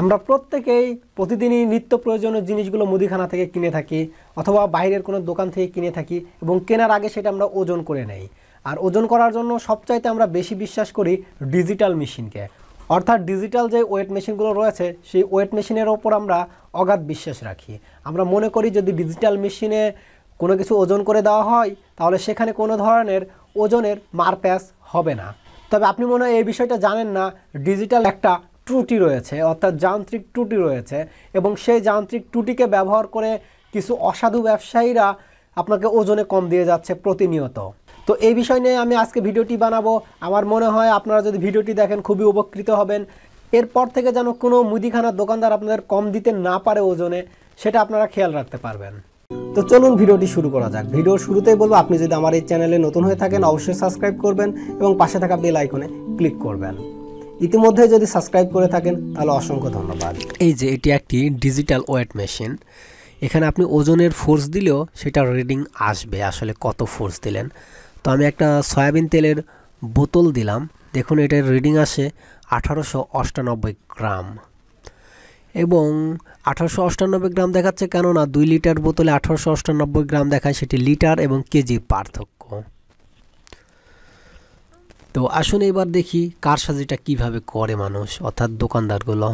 আমরা প্রত্যেকেই প্রতিদিনই নিত্য প্রয়োজনীয় জিনিসগুলো মুদিখানা থেকে কিনে থাকি অথবা বাইরের কোনো দোকান থেকে কিনে থাকি এবং কেনার আগে সেটা আমরা ওজন করে নেই আর ওজন করার জন্য সবচাইতে আমরা বেশি বিশ্বাস করি ডিজিটাল মেশিনকে অর্থাৎ ডিজিটাল যে ওয়েট মেশিনগুলো রয়েছে সেই ওয়েট মেশিনের ওপর আমরা অগাধ বিশ্বাস রাখি আমরা মনে করি যদি ডিজিটাল মেশিনে কোনো কিছু ওজন করে দেওয়া হয় তাহলে সেখানে কোনো ধরনের ওজনের মারপ্যাস হবে না তবে আপনি মনে হয় এই বিষয়টা জানেন না ডিজিটাল একটা ত্রুটি রয়েছে অর্থাৎ যান্ত্রিক ত্রুটি রয়েছে এবং সেই যান্ত্রিক ত্রুটিকে ব্যবহার করে কিছু অসাধু ব্যবসায়ীরা আপনাকে ওজনে কম দিয়ে যাচ্ছে প্রতিনিয়ত তো এই বিষয় নিয়ে আমি আজকে ভিডিওটি বানাবো আমার মনে হয় আপনারা যদি ভিডিওটি দেখেন খুবই উপকৃত হবেন এরপর থেকে যেন কোনো মুদিখানার দোকানদার আপনাদের কম দিতে না পারে ওজনে সেটা আপনারা খেয়াল রাখতে পারবেন তো চলুন ভিডিওটি শুরু করা যাক ভিডিওর শুরুতেই বলবো আপনি যদি আমার এই চ্যানেলে নতুন হয়ে থাকেন অবশ্যই সাবস্ক্রাইব করবেন এবং পাশে থাকা বেল আইকনে ক্লিক করবেন ইতিমধ্যে যদি সাবস্ক্রাইব করে থাকেন তাহলে অসংখ্য ধন্যবাদ এই যে এটি একটি ডিজিটাল ওয়েট মেশিন এখানে আপনি ওজনের ফোর্স দিলেও সেটা রিডিং আসবে আসলে কত ফোর্স দিলেন তো আমি একটা সয়াবিন তেলের বোতল দিলাম দেখুন এটার রিডিং আসে আঠারোশো অষ্টানব্বই গ্রাম এবং আঠারোশো অষ্টানব্বই গ্রাম দেখাচ্ছে কেননা দুই লিটার বোতলে আঠারোশো অষ্টানব্বই গ্রাম দেখায় সেটি লিটার এবং কেজি পার্থক্য তো আসুন এবার দেখি কার সাজিটা কিভাবে করে মানুষ অর্থাৎ দোকানদারগুলো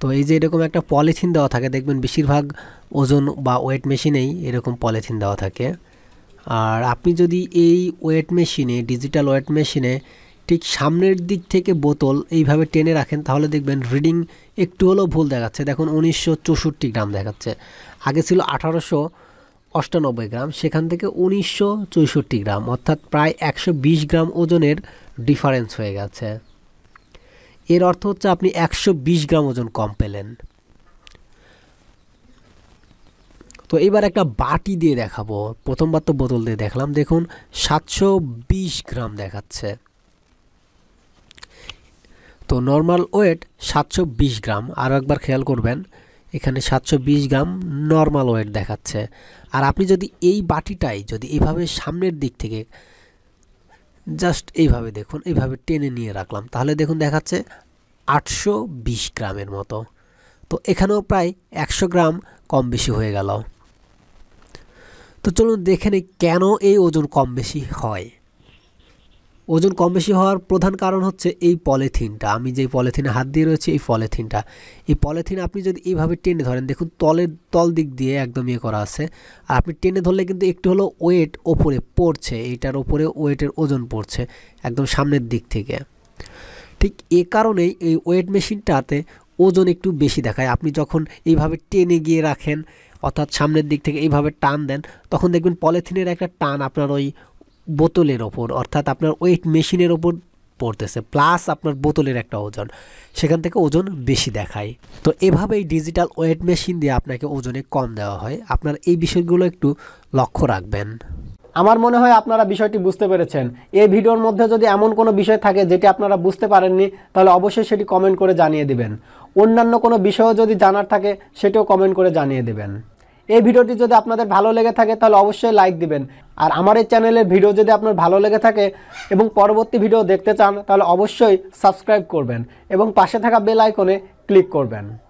তো এই যে এরকম একটা পলিথিন দেওয়া থাকে দেখবেন বেশিরভাগ ওজন বা ওয়েট মেশিনেই এরকম পলিথিন দেওয়া থাকে আর আপনি যদি এই ওয়েট মেশিনে ডিজিটাল ওয়েট মেশিনে ঠিক সামনের দিক থেকে বোতল এইভাবে টেনে রাখেন তাহলে দেখবেন রিডিং একটু হলেও ভুল দেখাচ্ছে দেখুন উনিশশো গ্রাম দেখাচ্ছে আগে ছিল আঠারোশো অষ্টানব্বই গ্রাম সেখান থেকে উনিশশো চৌষট্টি গ্রাম অর্থাৎ প্রায় একশো বিশ গ্রাম ওজনের ডিফারেন্স হয়ে গেছে এর অর্থ হচ্ছে আপনি একশো বিশ গ্রাম ওজন কম পেলেন তো এবার একটা বাটি দিয়ে দেখাবো প্রথমবার তো বোতল দিয়ে দেখলাম দেখুন সাতশো বিশ গ্রাম দেখাচ্ছে তো নর্মাল ওয়েট সাতশো বিশ গ্রাম আরও একবার খেয়াল করবেন এখানে সাতশো গ্রাম নর্মাল ওয়েট দেখাচ্ছে আর আপনি যদি এই বাটিটাই যদি এভাবে সামনের দিক থেকে জাস্ট এইভাবে দেখুন এইভাবে টেনে নিয়ে রাখলাম তাহলে দেখুন দেখাচ্ছে আটশো গ্রামের মতো তো এখানেও প্রায় একশো গ্রাম কম বেশি হয়ে গেল তো চলুন দেখে নিই কেন এই ওজন কম বেশি হয় ওজন কম বেশি হওয়ার প্রধান কারণ হচ্ছে এই পলিথিনটা আমি যে পলিথিনে হাত দিয়ে রয়েছি এই পলিথিনটা এই পলিথিন আপনি যদি এইভাবে টেনে ধরেন দেখুন তলের তল দিক দিয়ে একদম ইয়ে করা আছে আর আপনি টেনে ধরলে কিন্তু একটু হলো ওয়েট ওপরে পড়ছে এইটার ওপরে ওয়েটের ওজন পড়ছে একদম সামনের দিক থেকে ঠিক এ কারণেই এই ওয়েট মেশিনটাতে ওজন একটু বেশি দেখায় আপনি যখন এইভাবে টেনে গিয়ে রাখেন অর্থাৎ সামনের দিক থেকে এইভাবে টান দেন তখন দেখবেন পলিথিনের একটা টান আপনার ওই বোতলের ওপর অর্থাৎ আপনার ওয়েট মেশিনের ওপর পড়তেছে প্লাস আপনার বোতলের একটা ওজন সেখান থেকে ওজন বেশি দেখায় তো এভাবেই ডিজিটাল ওয়েট মেশিন দিয়ে আপনাকে ওজনে কম দেওয়া হয় আপনার এই বিষয়গুলো একটু লক্ষ্য রাখবেন আমার মনে হয় আপনারা বিষয়টি বুঝতে পেরেছেন এই ভিডিওর মধ্যে যদি এমন কোনো বিষয় থাকে যেটি আপনারা বুঝতে পারেননি তাহলে অবশ্যই সেটি কমেন্ট করে জানিয়ে দিবেন অন্যান্য কোনো বিষয়ও যদি জানার থাকে সেটিও কমেন্ট করে জানিয়ে দেবেন এই ভিডিওটি যদি আপনাদের ভালো লেগে থাকে তাহলে অবশ্যই লাইক দিবেন আর আমার এই চ্যানেলের ভিডিও যদি আপনার ভালো লেগে থাকে এবং পরবর্তী ভিডিও দেখতে চান তাহলে অবশ্যই সাবস্ক্রাইব করবেন এবং পাশে থাকা বেল আইকনে ক্লিক করবেন